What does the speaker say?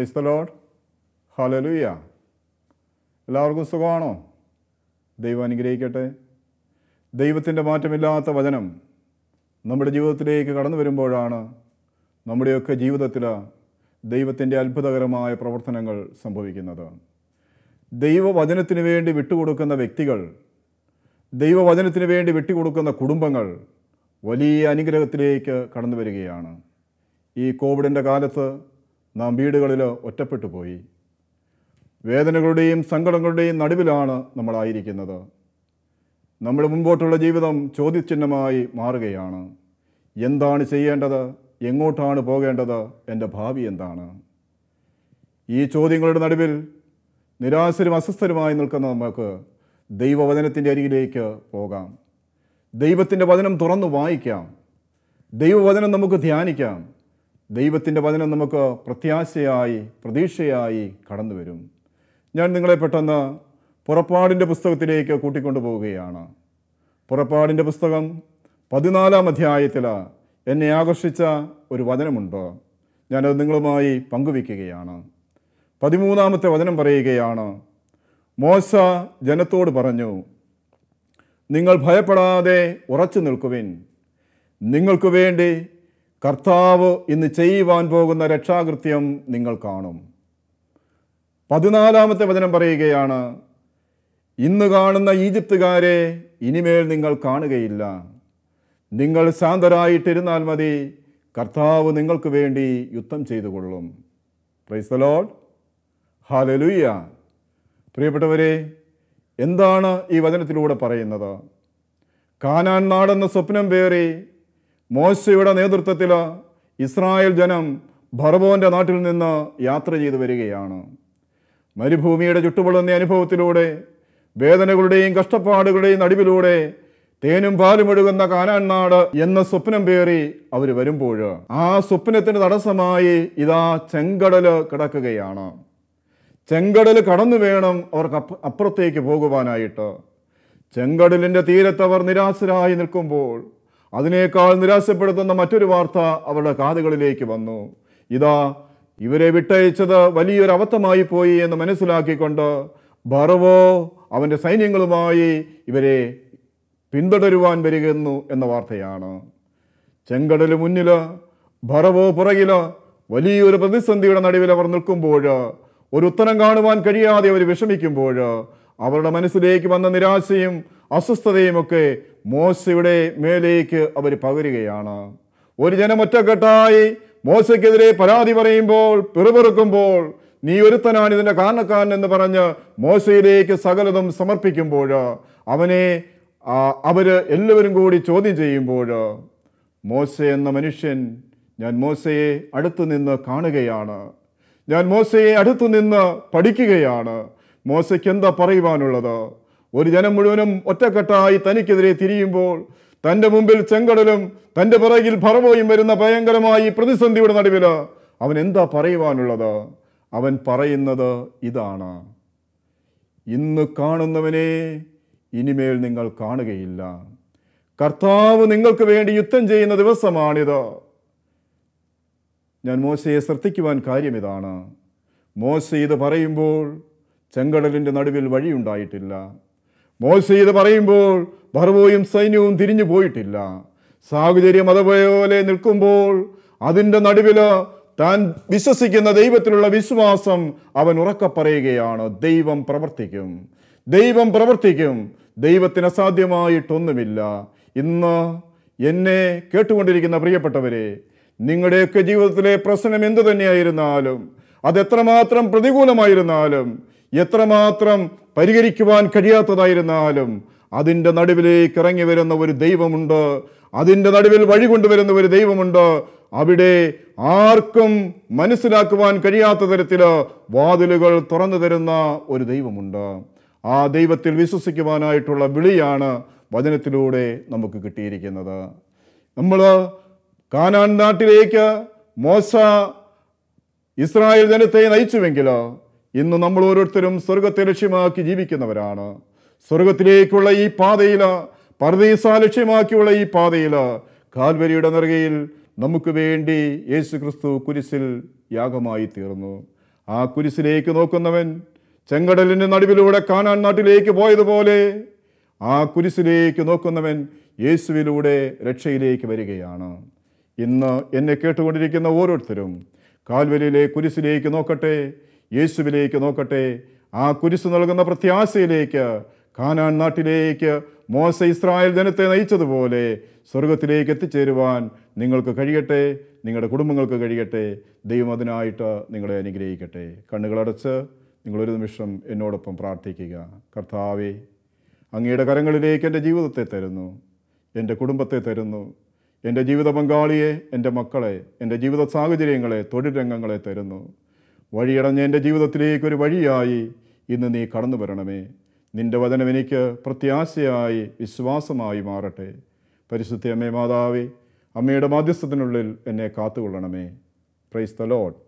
praise the load എല്ലാവർക്കും സുഖമാണോ ദൈവം അനുഗ്രഹിക്കട്ടെ ദൈവത്തിൻ്റെ മാറ്റമില്ലാത്ത വചനം നമ്മുടെ ജീവിതത്തിലേക്ക് കടന്നു വരുമ്പോഴാണ് നമ്മുടെയൊക്കെ ജീവിതത്തിൽ ദൈവത്തിൻ്റെ അത്ഭുതകരമായ പ്രവർത്തനങ്ങൾ സംഭവിക്കുന്നത് ദൈവവചനത്തിന് വേണ്ടി വിട്ടുകൊടുക്കുന്ന വ്യക്തികൾ ദൈവവചനത്തിന് വേണ്ടി വിട്ടുകൊടുക്കുന്ന കുടുംബങ്ങൾ വലിയ അനുഗ്രഹത്തിലേക്ക് കടന്നു വരികയാണ് ഈ കോവിഡിൻ്റെ കാലത്ത് നാം വീടുകളിൽ ഒറ്റപ്പെട്ടു പോയി വേദനകളുടെയും സങ്കടങ്ങളുടെയും നടുവിലാണ് നമ്മളായിരിക്കുന്നത് നമ്മുടെ മുമ്പോട്ടുള്ള ജീവിതം ചോദ്യചിഹ്നമായി മാറുകയാണ് എന്താണ് ചെയ്യേണ്ടത് എങ്ങോട്ടാണ് പോകേണ്ടത് എൻ്റെ ഭാവി എന്താണ് ഈ ചോദ്യങ്ങളുടെ നടുവിൽ നിരാശരും അസ്വസ്ഥരുമായി നിൽക്കുന്ന നമുക്ക് ദൈവവചനത്തിൻ്റെ അരികിലേക്ക് പോകാം ദൈവത്തിൻ്റെ വചനം തുറന്നു വായിക്കാം ദൈവവചനം നമുക്ക് ധ്യാനിക്കാം ദൈവത്തിൻ്റെ വചനം നമുക്ക് പ്രത്യാശയായി പ്രതീക്ഷയായി കടന്നു വരും ഞാൻ നിങ്ങളെ പെട്ടെന്ന് പുറപ്പാടിൻ്റെ പുസ്തകത്തിലേക്ക് കൂട്ടിക്കൊണ്ടു പോവുകയാണ് പുറപ്പാടിൻ്റെ പുസ്തകം പതിനാലാം അധ്യായത്തിൽ എന്നെ ആകർഷിച്ച ഒരു വചനമുണ്ട് ഞാനത് നിങ്ങളുമായി പങ്കുവയ്ക്കുകയാണ് പതിമൂന്നാമത്തെ വചനം പറയുകയാണ് മോശ ജനത്തോട് പറഞ്ഞു നിങ്ങൾ ഭയപ്പെടാതെ ഉറച്ചു നിൽക്കുവിൻ നിങ്ങൾക്ക് വേണ്ടി കർത്താവ് ഇന്ന് ചെയ്യുവാൻ പോകുന്ന രക്ഷാകൃത്യം നിങ്ങൾ കാണും പതിനാലാമത്തെ വചനം പറയുകയാണ് ഇന്ന് കാണുന്ന ഈജിപ്തുകാരെ ഇനിമേൽ നിങ്ങൾ കാണുകയില്ല നിങ്ങൾ ശാന്തരായിട്ടിരുന്നാൽ മതി കർത്താവ് നിങ്ങൾക്ക് വേണ്ടി യുദ്ധം ചെയ്തു കൊള്ളും പ്രൈസ് ലോഡ് ഹാലലുയ്യ പ്രിയപ്പെട്ടവരെ എന്താണ് ഈ വചനത്തിലൂടെ പറയുന്നത് കാനാൻ നാടെന്ന സ്വപ്നം വേറെ മോശയുടെ നേതൃത്വത്തിൽ ഇസ്രായേൽ ജനം ഭർബോൻ്റെ നാട്ടിൽ നിന്ന് യാത്ര ചെയ്തു വരികയാണ് മരുഭൂമിയുടെ ചുട്ടുപൊള്ളുന്ന അനുഭവത്തിലൂടെ വേദനകളുടെയും കഷ്ടപ്പാടുകളുടെയും നടുവിലൂടെ തേനും പാലും ഒഴുകുന്ന കാനാൻ നാട് എന്ന സ്വപ്നം പേറി അവർ വരുമ്പോൾ ആ സ്വപ്നത്തിന് തടസ്സമായി ഇതാ ചെങ്കടൽ കിടക്കുകയാണ് ചെങ്കടൽ കടന്നു വേണം അവർക്ക് അപ്പുറത്തേക്ക് പോകുവാനായിട്ട് ചെങ്കടലിൻ്റെ തീരത്തവർ നിരാശരായി നിൽക്കുമ്പോൾ അതിനേക്കാൾ നിരാശപ്പെടുത്തുന്ന മറ്റൊരു വാർത്ത അവരുടെ കാതുകളിലേക്ക് വന്നു ഇതാ ഇവരെ വിട്ടയച്ചത് വലിയൊരു അബദ്ധമായി പോയി എന്ന് മനസ്സിലാക്കിക്കൊണ്ട് ഭർവോ അവൻ്റെ സൈന്യങ്ങളുമായി ഇവരെ പിന്തുടരുവാൻ വരികയെന്നു എന്ന വാർത്തയാണ് ചെങ്കടൽ മുന്നിൽ ഭറവോ പുറകിൽ വലിയൊരു പ്രതിസന്ധിയുടെ നടുവിൽ അവർ നിൽക്കുമ്പോൾ ഒരു ഉത്തരം കാണുവാൻ കഴിയാതെ അവർ വിഷമിക്കുമ്പോൾ അവരുടെ മനസ്സിലേക്ക് വന്ന നിരാശയും അസ്വസ്ഥതയും ഒക്കെ മോശയുടെ മേലേക്ക് അവർ പകരുകയാണ് ഒരു ജനമൊറ്റക്കെട്ടായി മോശയ്ക്കെതിരെ പരാതി പറയുമ്പോൾ പിറുപിറുക്കുമ്പോൾ നീ ഒരുത്തനാണ് ഇതിൻ്റെ കാരണക്കാരൻ എന്ന് പറഞ്ഞ് മോശയിലേക്ക് സകലതും സമർപ്പിക്കുമ്പോൾ അവനെ അവർ എല്ലാവരും കൂടി ചോദ്യം ചെയ്യുമ്പോൾ മോശ എന്ന മനുഷ്യൻ ഞാൻ മോശയെ അടുത്തു നിന്ന് കാണുകയാണ് ഞാൻ മോശയെ അടുത്തു നിന്ന് പഠിക്കുകയാണ് മോശയ്ക്ക് എന്താ പറയുവാനുള്ളത് ഒരു ജനം മുഴുവനും ഒറ്റക്കെട്ടായി തനിക്കെതിരെ തിരിയുമ്പോൾ തൻ്റെ മുമ്പിൽ ചെങ്കടലും തൻ്റെ പിറകിൽ ഭർവോയും വരുന്ന ഭയങ്കരമായി പ്രതിസന്ധിയുടെ നടുവിൽ അവൻ എന്താ പറയുവാനുള്ളത് അവൻ പറയുന്നത് ഇതാണ് ഇന്ന് കാണുന്നവനെ ഇനിമേൽ നിങ്ങൾ കാണുകയില്ല കർത്താവ് നിങ്ങൾക്ക് വേണ്ടി യുദ്ധം ചെയ്യുന്ന ദിവസമാണിത് ഞാൻ മോശയെ ശ്രദ്ധിക്കുവാൻ കാര്യം ഇതാണ് മോശ ഇത് പറയുമ്പോൾ ചെങ്കടലിൻ്റെ നടുവിൽ വഴിയുണ്ടായിട്ടില്ല മോശയിത് പറയുമ്പോൾ ഭർവോയും സൈന്യവും തിരിഞ്ഞു പോയിട്ടില്ല സാഹചര്യം അതുപോലെ നിൽക്കുമ്പോൾ അതിൻ്റെ നടുവിൽ താൻ വിശ്വസിക്കുന്ന ദൈവത്തിലുള്ള വിശ്വാസം അവൻ ഉറക്ക പറയുകയാണ് ദൈവം പ്രവർത്തിക്കും ദൈവം പ്രവർത്തിക്കും ദൈവത്തിന് അസാധ്യമായിട്ടൊന്നുമില്ല ഇന്ന് എന്നെ കേട്ടുകൊണ്ടിരിക്കുന്ന പ്രിയപ്പെട്ടവരെ നിങ്ങളുടെയൊക്കെ ജീവിതത്തിലെ പ്രശ്നം എന്തു തന്നെയായിരുന്നാലും അതെത്രമാത്രം പ്രതികൂലമായിരുന്നാലും എത്രമാത്രം പരിഹരിക്കുവാൻ കഴിയാത്തതായിരുന്നാലും അതിൻ്റെ നടുവിലേക്ക് ഇറങ്ങി വരുന്ന ഒരു ദൈവമുണ്ട് അതിൻ്റെ നടുവിൽ വഴി കൊണ്ടുവരുന്ന ഒരു ദൈവമുണ്ട് അവിടെ ആർക്കും മനസ്സിലാക്കുവാൻ കഴിയാത്ത തരത്തിൽ വാതിലുകൾ തുറന്നു തരുന്ന ഒരു ദൈവമുണ്ട് ആ ദൈവത്തിൽ വിശ്വസിക്കുവാനായിട്ടുള്ള വിളിയാണ് വചനത്തിലൂടെ നമുക്ക് കിട്ടിയിരിക്കുന്നത് നമ്മൾ കാനാൻ നാട്ടിലേക്ക് മോശ ഇസ്രായേൽ ജനത്തെ നയിച്ചുവെങ്കിലോ ഇന്ന് നമ്മൾ ഓരോരുത്തരും സ്വർഗത്തെ ലക്ഷ്യമാക്കി ജീവിക്കുന്നവരാണ് സ്വർഗത്തിലേക്കുള്ള ഈ പാതയിൽ പർദീസ ലക്ഷ്യമാക്കിയുള്ള ഈ പാതയിൽ കാൽവരിയുടെ നിറകയിൽ നമുക്ക് വേണ്ടി യേശു ക്രിസ്തു കുരിശിൽ യാഗമായി തീർന്നു ആ കുരിശിലേക്ക് നോക്കുന്നവൻ ചെങ്കടലിൻ്റെ നടുവിലൂടെ കാനാൻ നാട്ടിലേക്ക് പോയതുപോലെ ആ കുരിശിലേക്ക് നോക്കുന്നവൻ യേശുവിലൂടെ രക്ഷയിലേക്ക് വരികയാണ് ഇന്ന് എന്നെ കേട്ടുകൊണ്ടിരിക്കുന്ന ഓരോരുത്തരും കാൽവരിയിലെ കുരിശിലേക്ക് നോക്കട്ടെ യേശുവിലേക്ക് നോക്കട്ടെ ആ കുരിശു നൽകുന്ന പ്രത്യാശയിലേക്ക് കാനാൻ നാട്ടിലേക്ക് മോസ ഇസ്രായേൽ ജനത്തെ നയിച്ചതുപോലെ സ്വർഗത്തിലേക്ക് എത്തിച്ചേരുവാൻ നിങ്ങൾക്ക് കഴിയട്ടെ നിങ്ങളുടെ കുടുംബങ്ങൾക്ക് കഴിയട്ടെ ദൈവം അതിനായിട്ട് നിങ്ങളെ അനുഗ്രഹിക്കട്ടെ കണ്ണുകളടച്ച് നിങ്ങളൊരു നിമിഷം എന്നോടൊപ്പം പ്രാർത്ഥിക്കുക കർത്താവെ അങ്ങയുടെ കരങ്ങളിലേക്ക് എൻ്റെ ജീവിതത്തെ തരുന്നു എൻ്റെ കുടുംബത്തെ തരുന്നു എൻ്റെ ജീവിത പങ്കാളിയെ എൻ്റെ മക്കളെ എൻ്റെ ജീവിത സാഹചര്യങ്ങളെ തൊഴിൽ രംഗങ്ങളെ തരുന്നു വഴിയടഞ്ഞ എൻ്റെ ജീവിതത്തിലേക്ക് ഒരു വഴിയായി ഇന്ന് നീ കടന്നു വരണമേ നിൻ്റെ വചനം എനിക്ക് പ്രത്യാശയായി വിശ്വാസമായി മാറട്ടെ പരിശുദ്ധി അമ്മേ മാതാവേ അമ്മയുടെ മാധ്യസ്ഥത്തിനുള്ളിൽ എന്നെ കാത്തുകൊള്ളണമേ പ്രൈസ് ദ ലോഡ്